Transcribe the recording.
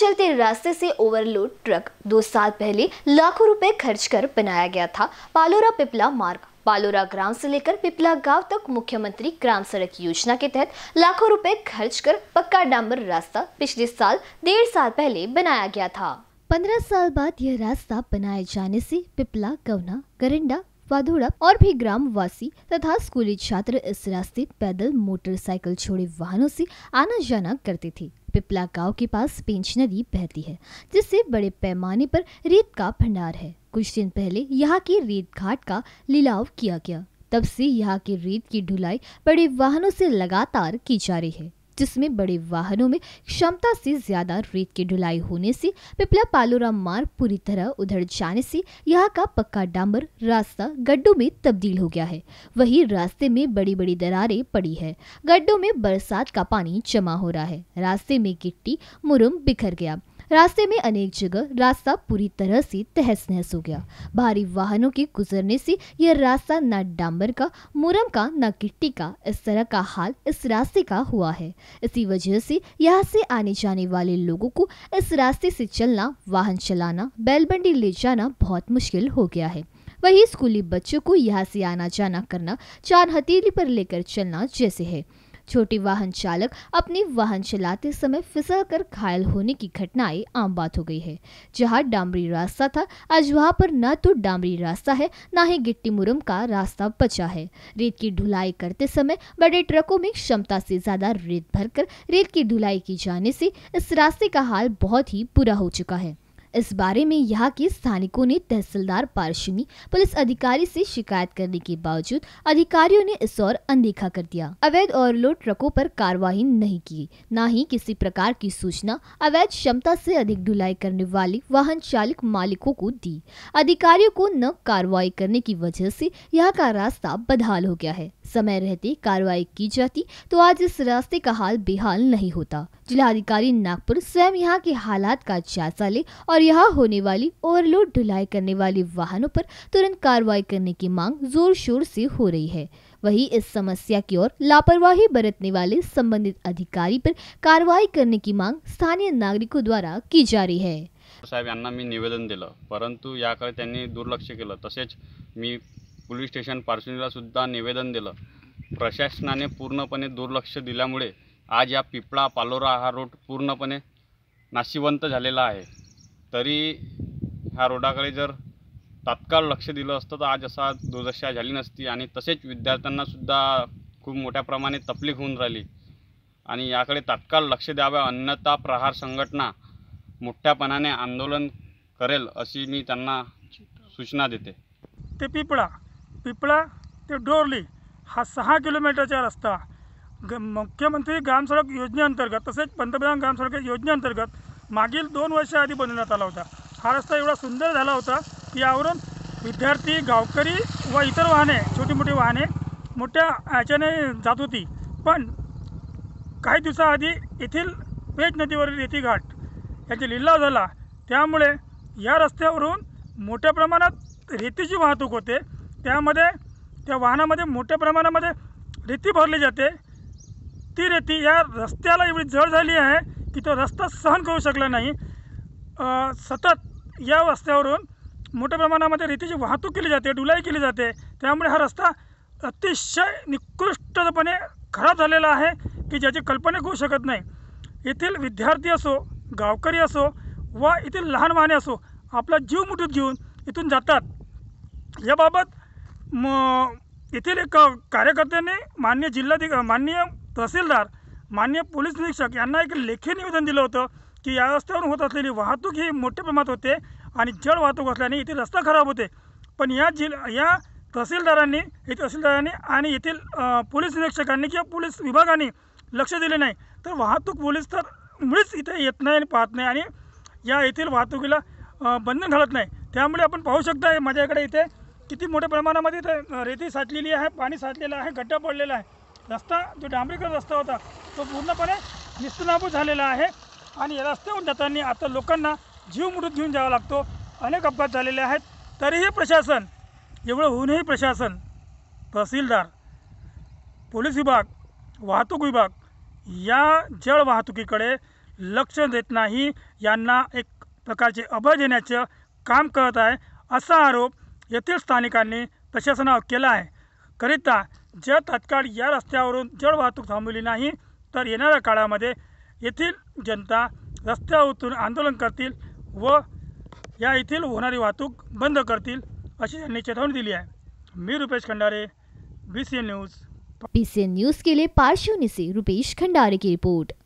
चलते रास्ते से ओवरलोड ट्रक दो साल पहले लाखों रुपए खर्च कर बनाया गया था पालोरा पिपला मार्ग पालोरा ग्राम से लेकर पिपला गांव तक मुख्यमंत्री ग्राम सड़क योजना के तहत लाखों रुपए खर्च कर पक्का डांबर रास्ता पिछले साल डेढ़ साल पहले बनाया गया था पंद्रह साल बाद यह रास्ता बनाए जाने से पिपला गवना करिंडा वाधोड़ा और भी ग्रामवासी तथा स्कूली छात्र इस रास्ते पैदल मोटरसाइकिल छोड़े वाहनों से आना जाना करते थे पिपला गांव के पास पेंच नदी बहती है जिससे बड़े पैमाने पर रेत का भंडार है कुछ दिन पहले यहाँ के रेत घाट का लीलाव किया गया तब से यहाँ की रेत की ढुलाई बड़े वाहनों से लगातार की जा रही है जिसमें बड़े वाहनों में क्षमता से ज्यादा रेत की ढुलाई होने से पिपला पालोरा मार्ग पूरी तरह उधड़ जाने से यहाँ का पक्का डांबर रास्ता गड्ढों में तब्दील हो गया है वही रास्ते में बड़ी बड़ी दरारें पड़ी है गड्ढों में बरसात का पानी जमा हो रहा है रास्ते में गिट्टी मुरम बिखर गया रास्ते में अनेक जगह रास्ता पूरी तरह से तहस नहस हो गया भारी वाहनों के गुजरने से यह रास्ता न डांबर का मुरम का न गिट्टी का इस तरह का हाल इस रास्ते का हुआ है इसी वजह से यहाँ से आने जाने वाले लोगों को इस रास्ते से चलना वाहन चलाना बैलबंडी ले जाना बहुत मुश्किल हो गया है वही स्कूली बच्चों को यहाँ से आना जाना करना चार हथेली पर लेकर चलना जैसे है छोटे वाहन चालक अपने वाहन चलाते समय फिसल कर घायल होने की घटनाएं आम बात हो गई है जहां डामरी रास्ता था आज वहां पर न तो डामरी रास्ता है न ही गिट्टी मुरम का रास्ता बचा है रेत की ढुलाई करते समय बड़े ट्रकों में क्षमता से ज्यादा रेत भरकर रेत की ढुलाई की जाने से इस रास्ते का हाल बहुत ही बुरा हो चुका है इस बारे में यहाँ के स्थानिकों ने तहसीलदार पार्शिनी पुलिस अधिकारी से शिकायत करने के बावजूद अधिकारियों ने इस और अनदेखा कर दिया अवैध और लोड ट्रकों पर कार्रवाई नहीं की न ही किसी प्रकार की सूचना अवैध क्षमता से अधिक ढुलाई करने वाले वाहन चालक मालिकों को दी अधिकारियों को न कार्रवाई करने की वजह से यहाँ का रास्ता बदहाल हो गया है समय रहते कार्रवाई की जाती तो आज इस रास्ते का हाल बेहाल नहीं होता जिलाधिकारी नागपुर स्वयं यहाँ के हालात का जायजा ले और यहाँ होने वाली ओवरलोड ढुलाई करने वाले वाहनों पर तुरंत कार्रवाई करने की मांग जोर शोर से हो रही है वहीं इस समस्या की ओर लापरवाही बरतने वाले संबंधित अधिकारी पर कार्रवाई करने की मांग स्थानीय नागरिकों द्वारा की जा रही है साहब यांना मी निवेदन दल परंतु ये दुर्लक्ष के तसेच मी पुलिस स्टेशन पार्सनीला सुद्धा निवेदन दिलं प्रशासनाने पूर्णपने दुर्लक्ष दिल्यामुळे आज या पिपला पालोरा हा रोड पूर्णपने नाशिवंत है तरी ह्या रोडाकडे जर तात्काळ लक्ष दिलं असतं तर आज असा दुर्दशा झाली नसती आणि तसेच विद्यार्थ्यांनासुद्धा खूप मोठ्या प्रमाणे तपलीक होऊन राहिली आणि याकडे तात्काळ लक्ष द्यावं अन्यथा प्रहार संघटना मोठ्यापणाने आंदोलन करेल अशी मी त्यांना सूचना देते ते पिपळा पिपळा ते डोरली हा सहा किलोमीटरचा रस्ता ग मुख्यमंत्री ग्रामसडक योजनेअंतर्गत तसेच पंतप्रधान ग्रामसडक योजनेअंतर्गत मागील दोन वर्षाआधी बनवण्यात आला होता हा रस्ता एवढा सुंदर झाला होता की यावरून विद्यार्थी गावकरी व इतर वाहने छोटी मोठी वाहने मोठ्या ह्याच्याने जात होती पण काही दिवसाआधी येथील पेज नदीवरील येथील घाट याची लिलाव झाला त्यामुळे या रस्त्यावरून मोठ्या प्रमाणात रेतीची वाहतूक होते त्यामध्ये त्या वाहनामध्ये मोठ्या प्रमाणामध्ये रेती भरली जाते ती रेती या रस्त्याला एवढी जड झाली आहे तिथं रस्ता सहन करू शकला नाही सतत या रस्त्यावरून मोठ्या प्रमाणामध्ये रीतीची वाहतूक केली जाते डुलाई केली जाते त्यामुळे हा रस्ता अतिशय निकृष्टपणे खराब झालेला आहे की ज्याची कल्पना करू शकत नाही येथील विद्यार्थी असो गावकरी असो वा येथील लहान वाहने असो आपला जीव मुठीत घेऊन इथून जातात याबाबत म येथील एक कार्यकर्त्यांनी मान्य जिल्हाधिका मान्य तहसीलदार मान्य पोलीस निरीक्षक यांना एक लेखी निवेदन दिलं होतं की या रस्त्यावरून होत असलेली वाहतूक ही मोठ्या प्रमाणात होते आणि जड वाहतूक असल्याने इथे रस्ता खराब होते पण या जिल या तहसीलदारांनी हे तहसीलदारांनी आणि येथील पोलीस निरीक्षकांनी किंवा पोलीस विभागाने लक्ष दिले नाही तर वाहतूक पोलीस तर मुळीच इथे येत नाही आणि पाहत नाही आणि या येथील वाहतुकीला बंधन घालत नाही त्यामुळे आपण पाहू शकता माझ्याकडे इथे किती मोठ्या प्रमाणामध्ये इथे रेती साचलेली आहे पाणी साचलेलं आहे गड्डा पडलेला आहे रस्ता जो डांबरीकर रस्ता होता तो पूर्णपणे निस्तनाबूत झालेला आहे आणि रस्त्यावरून जाताना आता लोकांना जीव मुडून घेऊन जावा लागतो अनेक अपघात झालेले आहेत तरीही प्रशासन एवढं होऊनही प्रशासन तहसीलदार पोलीस विभाग वाहतूक विभाग या जळ वाहतुकीकडे लक्ष देत नाही यांना एक प्रकारचे अभय देण्याचं काम करत आहे असा आरोप येथील स्थानिकांनी प्रशासनावर केला आहे करिता ज्या तात्काळ या रस्त्यावरून जळ वाहतूक थांबवली नाही तर येणाऱ्या काळामध्ये जनता रस्त उतरून आंदोलन करती व या येथील वाहतूक बंद करती अशी त्यांनी चेतावणी दिली मी Rupesh Khandare B news B news के लिए पार्शिवनी से रुपेश खंडारे की रिपोर्ट